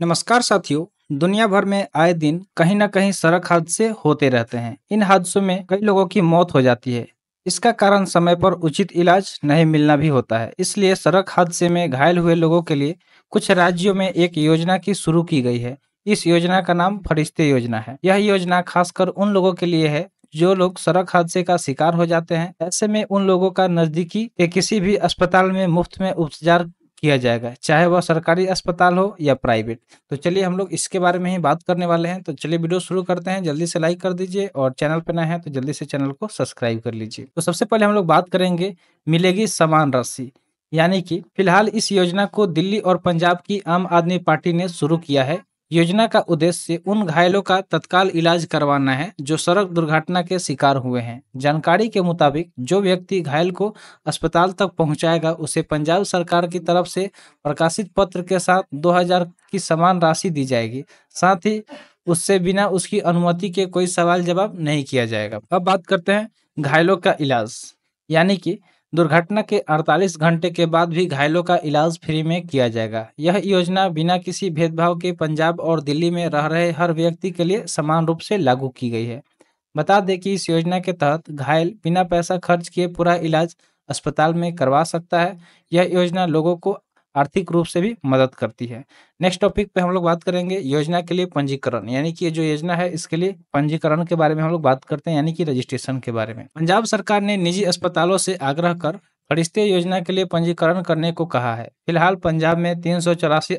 नमस्कार साथियों दुनिया भर में आए दिन कहीं ना कहीं सड़क हादसे होते रहते हैं इन हादसों में कई लोगों की मौत हो जाती है इसका कारण समय पर उचित इलाज नहीं मिलना भी होता है इसलिए सड़क हादसे में घायल हुए लोगों के लिए कुछ राज्यों में एक योजना की शुरू की गई है इस योजना का नाम फरिश्ते योजना है यह योजना खासकर उन लोगों के लिए है जो लोग सड़क हादसे का शिकार हो जाते हैं ऐसे में उन लोगों का नजदीकी के किसी भी अस्पताल में मुफ्त में उपचार किया जाएगा चाहे वह सरकारी अस्पताल हो या प्राइवेट तो चलिए हम लोग इसके बारे में ही बात करने वाले हैं तो चलिए वीडियो शुरू करते हैं जल्दी से लाइक कर दीजिए और चैनल पर नए है तो जल्दी से चैनल को सब्सक्राइब कर लीजिए तो सबसे पहले हम लोग बात करेंगे मिलेगी समान राशि यानी कि फिलहाल इस योजना को दिल्ली और पंजाब की आम आदमी पार्टी ने शुरू किया है योजना का उद्देश्य उन घायलों का तत्काल इलाज करवाना है जो सड़क दुर्घटना के शिकार हुए हैं जानकारी के मुताबिक जो व्यक्ति घायल को अस्पताल तक पहुंचाएगा उसे पंजाब सरकार की तरफ से प्रकाशित पत्र के साथ 2000 की समान राशि दी जाएगी साथ ही उससे बिना उसकी अनुमति के कोई सवाल जवाब नहीं किया जाएगा अब बात करते हैं घायलों का इलाज यानी कि दुर्घटना के 48 घंटे के बाद भी घायलों का इलाज फ्री में किया जाएगा यह योजना बिना किसी भेदभाव के पंजाब और दिल्ली में रह रहे हर व्यक्ति के लिए समान रूप से लागू की गई है बता दें कि इस योजना के तहत घायल बिना पैसा खर्च किए पूरा इलाज अस्पताल में करवा सकता है यह योजना लोगों को आर्थिक रूप से भी मदद करती है नेक्स्ट टॉपिक पे हम लोग बात करेंगे योजना के लिए पंजीकरण यानी कि जो योजना है इसके लिए पंजीकरण के बारे में हम लोग बात करते हैं यानी कि रजिस्ट्रेशन के बारे में पंजाब सरकार ने निजी अस्पतालों से आग्रह कर फरिश्ते योजना के लिए पंजीकरण करने को कहा है फिलहाल पंजाब में तीन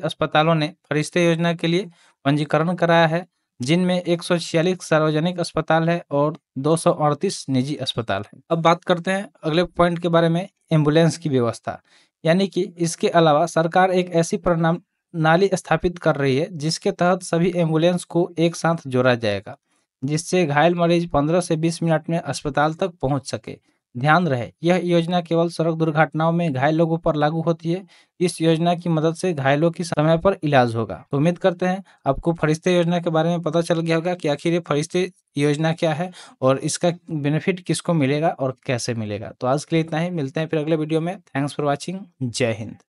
अस्पतालों ने फरिश्ते योजना के लिए पंजीकरण कराया है जिनमें एक सार्वजनिक अस्पताल है और दो निजी अस्पताल है अब बात करते हैं अगले पॉइंट के बारे में एम्बुलेंस की व्यवस्था यानी कि इसके अलावा सरकार एक ऐसी प्रणाली स्थापित कर रही है जिसके तहत सभी एम्बुलेंस को एक साथ जोड़ा जाएगा जिससे घायल मरीज 15 से 20 मिनट में अस्पताल तक पहुंच सके ध्यान रहे यह योजना केवल सड़क दुर्घटनाओं में घायल लोगों पर लागू होती है इस योजना की मदद से घायलों की समय पर इलाज होगा तो उम्मीद करते हैं आपको फरिश्ते योजना के बारे में पता चल गया होगा कि आखिर ये फरिश्ते योजना क्या है और इसका बेनिफिट किसको मिलेगा और कैसे मिलेगा तो आज के लिए इतना ही मिलते हैं फिर अगले वीडियो में थैंक्स फॉर वॉचिंग जय हिंद